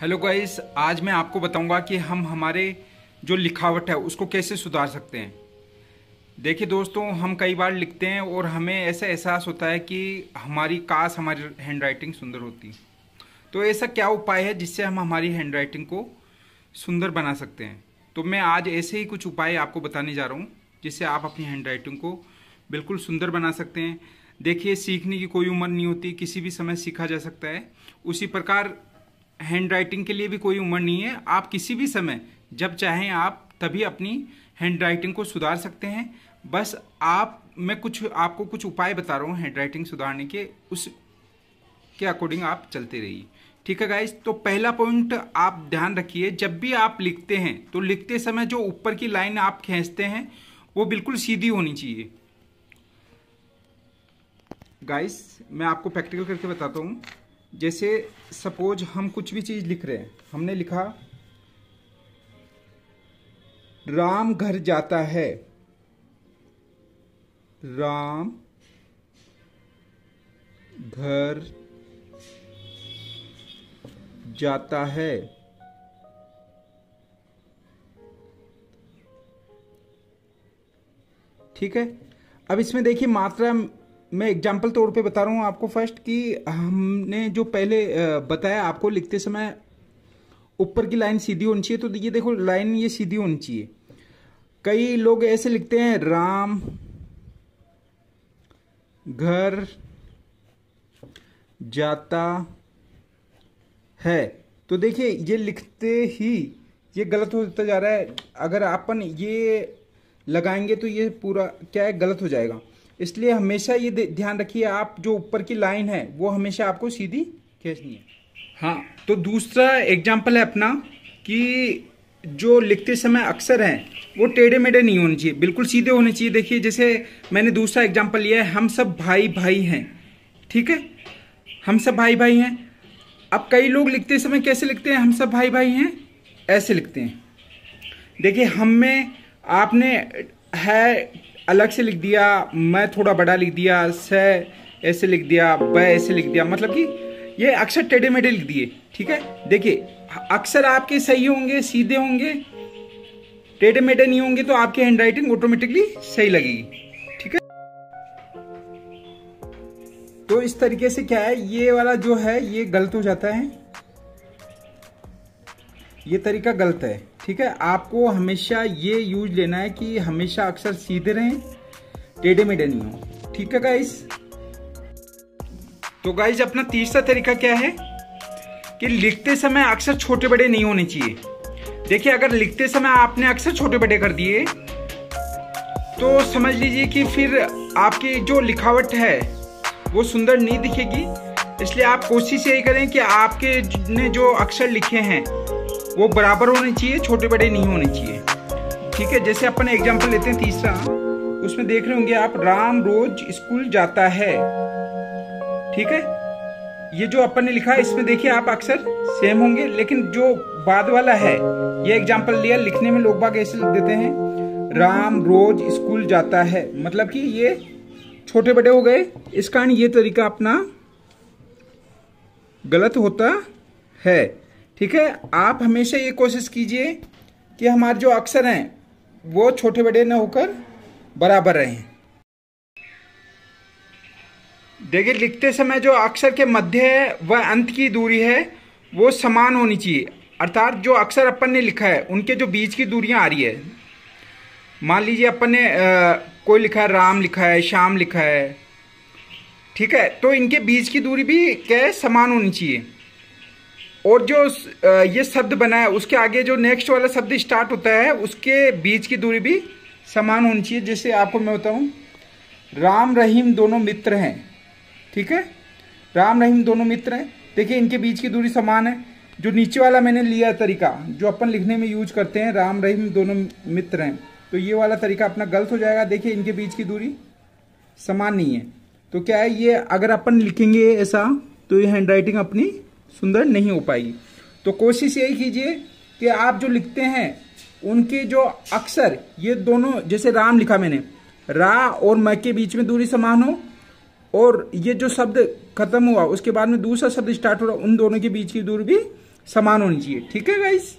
hello guys आज मैं आपको बताऊंगा कि हम हमारे जो लिखावट है उसको कैसे सुधार सकते हैं देखिए दोस्तों हम कई बार लिखते हैं और हमें ऐसा एहसास होता है कि हमारी काश हमारी हैंड राइटिंग सुंदर होती तो ऐसा क्या उपाय है जिससे हम हमारी हैंड राइटिंग को सुंदर बना सकते हैं तो मैं आज ऐसे ही कुछ उपाय आपको बताने जा रहा हूँ जिससे आप अपनी हैंड राइटिंग को बिल्कुल सुंदर बना सकते हैं देखिए सीखने की कोई उम्र नहीं होती किसी भी समय सीखा जा सकता है उसी प्रकार हैंड राइटिंग के लिए भी कोई उम्र नहीं है आप किसी भी समय जब चाहें आप तभी अपनी हैंड राइटिंग को सुधार सकते हैं बस आप मैं कुछ आपको कुछ उपाय बता रहा हूँ हैंड राइटिंग सुधारने के उस के अकॉर्डिंग आप चलते रहिए ठीक है गाइज तो पहला पॉइंट आप ध्यान रखिए जब भी आप लिखते हैं तो लिखते समय जो ऊपर की लाइन आप खींचते हैं वो बिल्कुल सीधी होनी चाहिए गाइस मैं आपको प्रैक्टिकल करके बताता हूँ जैसे सपोज हम कुछ भी चीज़ लिख रहे हैं हमने लिखा राम घर जाता है राम घर जाता है ठीक है अब इसमें देखिए मात्रा मैं एग्जाम्पल तौर पे बता रहा हूँ आपको फर्स्ट कि हमने जो पहले बताया आपको लिखते समय ऊपर की लाइन सीधी होनी चाहिए तो ये देखो लाइन ये सीधी होनी चाहिए कई लोग ऐसे लिखते हैं राम घर जाता है तो देखिए ये लिखते ही ये गलत होता जा रहा है अगर अपन ये लगाएंगे तो ये पूरा क्या है गलत हो जाएगा इसलिए हमेशा ये ध्यान रखिए आप जो ऊपर की लाइन है वो हमेशा आपको सीधी खींचनी है हाँ तो दूसरा एग्जाम्पल है अपना कि जो लिखते समय अक्सर हैं वो टेढ़े मेढ़े नहीं होने चाहिए बिल्कुल सीधे होने चाहिए देखिए जैसे मैंने दूसरा एग्जाम्पल लिया है हम सब भाई भाई हैं ठीक है हम सब भाई भाई हैं अब कई लोग लिखते समय कैसे लिखते हैं हम सब भाई भाई हैं ऐसे लिखते हैं देखिए हम में आपने है अलग से लिख दिया मैं थोड़ा बड़ा लिख दिया स ऐसे लिख दिया ब ऐसे लिख दिया मतलब कि ये अक्सर टेढ़े मेढ़े लिख दिए ठीक है देखिए अक्सर आपके सही होंगे सीधे होंगे टेढ़े मेढ़े नहीं होंगे तो आपकी हैंड राइटिंग ऑटोमेटिकली सही लगेगी ठीक है तो इस तरीके से क्या है ये वाला जो है ये गलत हो जाता है ये तरीका गलत है ठीक है आपको हमेशा ये यूज लेना है कि हमेशा अक्सर सीधे रहें टेढ़े मेढ़े नहीं हो ठीक है गाइस तो गाइस अपना तीसरा तरीका क्या है कि लिखते समय अक्सर छोटे बड़े नहीं होने चाहिए देखिए अगर लिखते समय आपने अक्सर छोटे बड़े कर दिए तो समझ लीजिए कि फिर आपकी जो लिखावट है वो सुंदर नहीं दिखेगी इसलिए आप कोशिश यही करें कि आपके ने जो अक्षर लिखे हैं वो बराबर होने चाहिए छोटे बड़े नहीं होने चाहिए ठीक है जैसे अपन एग्जाम्पल लेते हैं तीसरा उसमें देख रहे होंगे आप राम रोज स्कूल जाता है ठीक है ये जो अपन ने लिखा है इसमें देखिए आप अक्सर सेम होंगे लेकिन जो बाद वाला है ये एग्जाम्पल लिया लिखने में लोग बाग ऐसे लिख देते हैं राम रोज स्कूल जाता है मतलब कि ये छोटे बड़े हो गए इस कारण ये तरीका अपना गलत होता है ठीक है आप हमेशा ये कोशिश कीजिए कि हमारे जो अक्षर हैं वो छोटे बड़े न होकर बराबर रहें देखिए लिखते समय जो अक्षर के मध्य है अंत की दूरी है वो समान होनी चाहिए अर्थात जो अक्षर अपन ने लिखा है उनके जो बीच की दूरियां आ रही है मान लीजिए अपन ने आ, कोई लिखा है राम लिखा है श्याम लिखा है ठीक है तो इनके बीच की दूरी भी क्या समान होनी चाहिए और जो ये शब्द बना है उसके आगे जो नेक्स्ट वाला शब्द स्टार्ट होता है उसके बीच की दूरी भी समान होनी चाहिए जैसे आपको मैं बताऊं राम रहीम दोनों मित्र हैं ठीक है राम रहीम दोनों मित्र हैं देखिए इनके बीच की दूरी समान है जो नीचे वाला मैंने लिया तरीका जो अपन लिखने में यूज करते हैं राम रहीम दोनों मित्र हैं तो ये वाला तरीका अपना गलत हो जाएगा देखिए इनके बीच की दूरी समान नहीं है तो क्या है ये अगर अपन लिखेंगे ऐसा तो ये हैंड अपनी सुंदर नहीं हो पाएगी तो कोशिश यही कीजिए कि आप जो लिखते हैं उनके जो अक्षर ये दोनों जैसे राम लिखा मैंने रा और म के बीच में दूरी समान हो और ये जो शब्द खत्म हुआ उसके बाद में दूसरा शब्द स्टार्ट हो रहा उन दोनों के बीच की दूरी भी समान होनी चाहिए ठीक है गाइज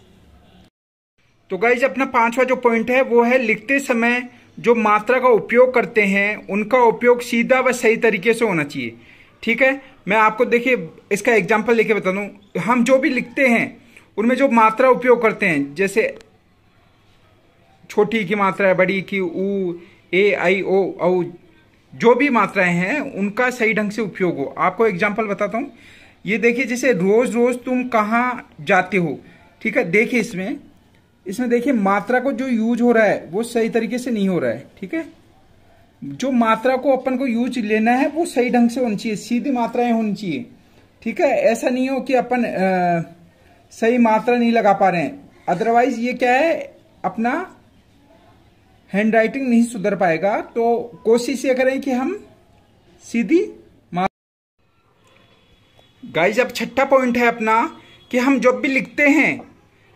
तो गाइज अपना पांचवा जो पॉइंट है वो है लिखते समय जो मात्रा का उपयोग करते हैं उनका उपयोग सीधा व सही तरीके से होना चाहिए ठीक है मैं आपको देखिए इसका एग्जाम्पल लेके बता दूँ हम जो भी लिखते हैं उनमें जो मात्रा उपयोग करते हैं जैसे छोटी की मात्रा है बड़ी की उ ए आई ओ औ जो भी मात्राएं हैं उनका सही ढंग से उपयोग हो आपको एग्जाम्पल बताता हूं ये देखिए जैसे रोज़ रोज़ तुम कहाँ जाते हो ठीक है देखिए इसमें इसमें देखिए मात्रा को जो यूज हो रहा है वो सही तरीके से नहीं हो रहा है ठीक है जो मात्रा को अपन को यूज लेना है वो सही ढंग से होनी चाहिए सीधी मात्राएं होनी चाहिए ठीक है ऐसा नहीं हो कि अपन आ, सही मात्रा नहीं लगा पा रहे हैं अदरवाइज ये क्या है अपना हैंड राइटिंग नहीं सुधर पाएगा तो कोशिश ये करें कि हम सीधी गाइज अब छठा पॉइंट है अपना कि हम जब भी लिखते हैं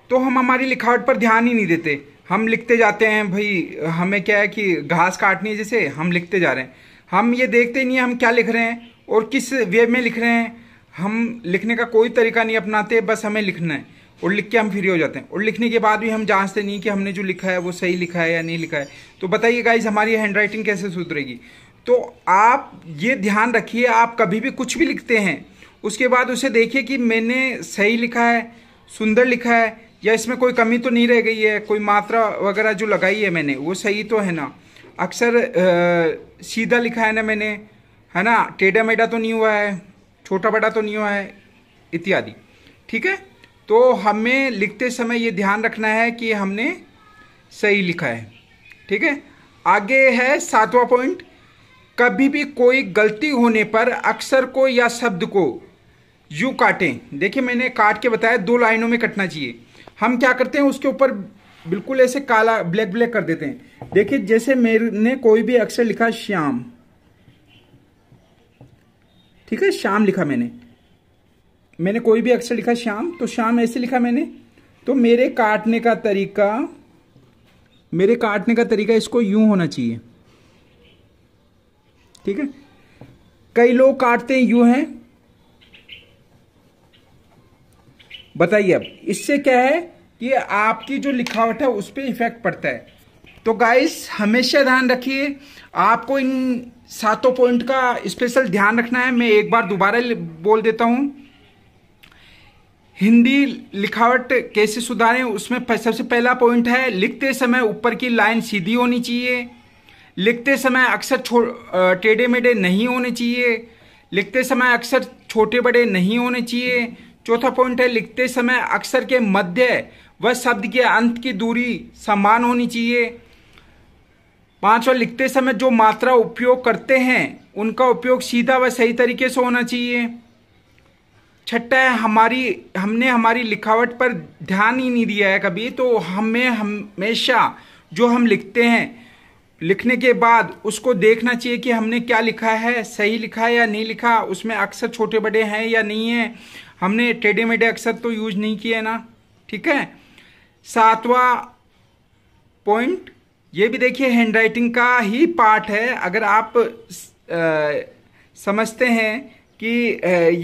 तो हम हमारी लिखावट पर ध्यान ही नहीं देते हम लिखते जाते हैं भाई हमें क्या है कि घास काटनी है जैसे हम लिखते जा रहे हैं हम ये देखते नहीं हम क्या लिख रहे हैं और किस वे में लिख रहे हैं हम लिखने का कोई तरीका नहीं अपनाते बस हमें लिखना है और लिख के हम फ्री हो जाते हैं और लिखने के बाद भी हम जांचते नहीं कि हमने जो लिखा है वो सही लिखा है या नहीं लिखा है तो बताइए गाइज हमारी हैंड राइटिंग कैसे सुधरेगी तो आप ये ध्यान रखिए आप कभी भी कुछ भी लिखते हैं उसके बाद उसे देखिए कि मैंने सही लिखा है सुंदर लिखा है या इसमें कोई कमी तो नहीं रह गई है कोई मात्रा वगैरह जो लगाई है मैंने वो सही तो है ना अक्सर सीधा लिखा है ना मैंने है ना टेढ़ा मेढ़ा तो नहीं हुआ है छोटा बड़ा तो नहीं हुआ है इत्यादि ठीक है तो हमें लिखते समय ये ध्यान रखना है कि हमने सही लिखा है ठीक है आगे है सातवां पॉइंट कभी भी कोई गलती होने पर अक्षर को या शब्द को यू काटें देखिए मैंने काट के बताया दो लाइनों में कटना चाहिए हम क्या करते हैं उसके ऊपर बिल्कुल ऐसे काला ब्लैक ब्लैक कर देते हैं देखिए जैसे मैंने कोई भी अक्षर लिखा श्याम ठीक है श्याम लिखा मैंने मैंने कोई भी अक्षर लिखा श्याम तो श्याम ऐसे लिखा मैंने तो मेरे काटने का तरीका मेरे काटने का तरीका इसको यूं होना चाहिए ठीक है कई लोग काटते हैं यूं हैं बताइए अब इससे क्या है कि आपकी जो लिखावट है उस पर इफेक्ट पड़ता है तो गाइस हमेशा ध्यान रखिए आपको इन सातों पॉइंट का स्पेशल ध्यान रखना है मैं एक बार दोबारा बोल देता हूँ हिंदी लिखावट कैसे सुधारें उसमें सबसे पहला पॉइंट है लिखते समय ऊपर की लाइन सीधी होनी चाहिए लिखते समय अक्सर टेढ़े मेढ़े नहीं होने चाहिए लिखते समय अक्सर छोटे बड़े नहीं होने चाहिए चौथा पॉइंट है लिखते समय अक्षर के मध्य व शब्द के अंत की दूरी समान होनी चाहिए पांचवा लिखते समय जो मात्रा उपयोग करते हैं उनका उपयोग सीधा व सही तरीके से होना चाहिए छठा है हमारी हमने हमारी लिखावट पर ध्यान ही नहीं दिया है कभी तो हमें हमेशा जो हम लिखते हैं लिखने के बाद उसको देखना चाहिए कि हमने क्या लिखा है सही लिखा है या नहीं लिखा उसमें अक्सर छोटे बड़े हैं या नहीं है हमने टेडी मेडे अक्षर तो यूज नहीं किए ना ठीक है सातवां पॉइंट ये भी देखिए हैंड राइटिंग का ही पार्ट है अगर आप आ, समझते हैं कि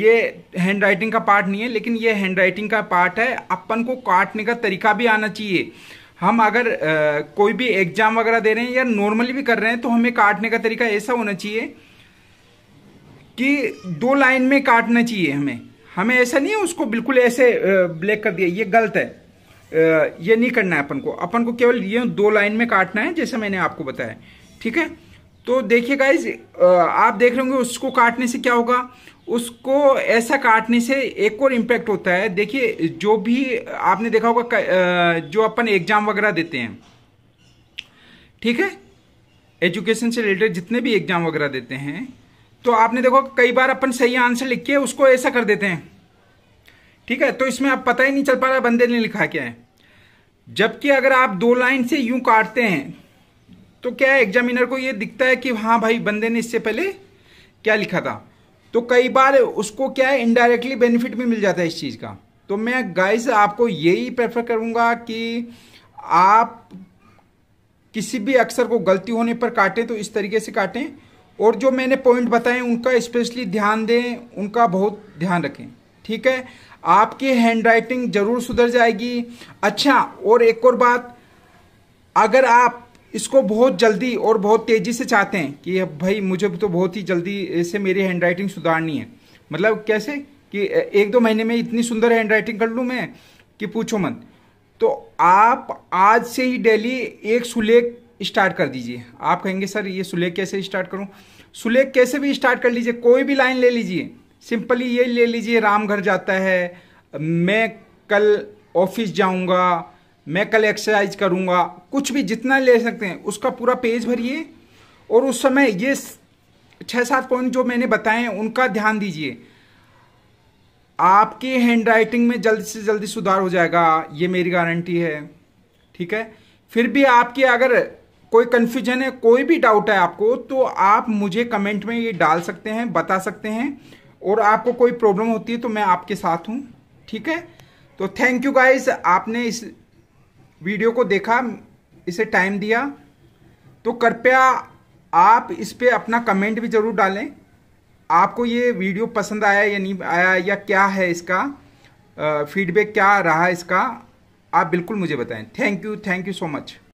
ये हैंड राइटिंग का पार्ट नहीं है लेकिन ये हैंड राइटिंग का पार्ट है अपन को काटने का तरीका भी आना चाहिए हम अगर आ, कोई भी एग्जाम वगैरह दे रहे हैं या नॉर्मली भी कर रहे हैं तो हमें काटने का तरीका ऐसा होना चाहिए कि दो लाइन में काटना चाहिए हमें हमें ऐसा नहीं है उसको बिल्कुल ऐसे ब्लैक कर दिया ये गलत है ये नहीं करना है अपन को अपन को केवल ये दो लाइन में काटना है जैसे मैंने आपको बताया ठीक है तो देखिए गाइज आप देख रहे होंगे उसको काटने से क्या होगा उसको ऐसा काटने से एक और इम्पैक्ट होता है देखिए जो भी आपने देखा होगा जो अपन एग्जाम वगैरह देते हैं ठीक है एजुकेशन से रिलेटेड जितने भी एग्जाम वगैरह देते हैं तो आपने देखो कई बार अपन सही आंसर लिख के उसको ऐसा कर देते हैं ठीक है तो इसमें आप पता ही नहीं चल पा रहा बंदे ने लिखा क्या है जबकि अगर आप दो लाइन से यूं काटते हैं तो क्या है एग्जामिनर को यह दिखता है कि हाँ भाई बंदे ने इससे पहले क्या लिखा था तो कई बार उसको क्या है इनडायरेक्टली बेनिफिट भी मिल जाता है इस चीज़ का तो मैं गाइस आपको यही प्रेफर करूंगा कि आप किसी भी अक्षर को गलती होने पर काटें तो इस तरीके से काटें और जो मैंने पॉइंट बताए उनका स्पेशली ध्यान दें उनका बहुत ध्यान रखें ठीक है आपकी हैंड राइटिंग जरूर सुधर जाएगी अच्छा और एक और बात अगर आप इसको बहुत जल्दी और बहुत तेज़ी से चाहते हैं कि भाई मुझे तो बहुत ही जल्दी से मेरी हैंड राइटिंग सुधारनी है मतलब कैसे कि एक दो महीने में इतनी सुंदर हैंड राइटिंग कर लूँ मैं कि पूछो मत तो आप आज से ही डेली एक सुलेख स्टार्ट कर दीजिए आप कहेंगे सर ये सुलेख कैसे स्टार्ट करूँ सुलेख कैसे भी स्टार्ट कर लीजिए कोई भी लाइन ले लीजिए सिंपली ये ले लीजिए राम घर जाता है मैं कल ऑफिस जाऊंगा मैं कल एक्सरसाइज करूंगा कुछ भी जितना ले सकते हैं उसका पूरा पेज भरिए और उस समय ये छः सात पॉइंट जो मैंने बताए हैं उनका ध्यान दीजिए आपकी हैंडराइटिंग में जल्दी से जल्दी सुधार हो जाएगा ये मेरी गारंटी है ठीक है फिर भी आपकी अगर कोई कन्फ्यूजन है कोई भी डाउट है आपको तो आप मुझे कमेंट में ये डाल सकते हैं बता सकते हैं और आपको कोई प्रॉब्लम होती है तो मैं आपके साथ हूँ ठीक है तो थैंक यू गाइज आपने इस वीडियो को देखा इसे टाइम दिया तो कृपया आप इस पर अपना कमेंट भी ज़रूर डालें आपको ये वीडियो पसंद आया या नहीं आया या क्या है इसका फीडबैक क्या रहा इसका आप बिल्कुल मुझे बताएं thank you thank you so much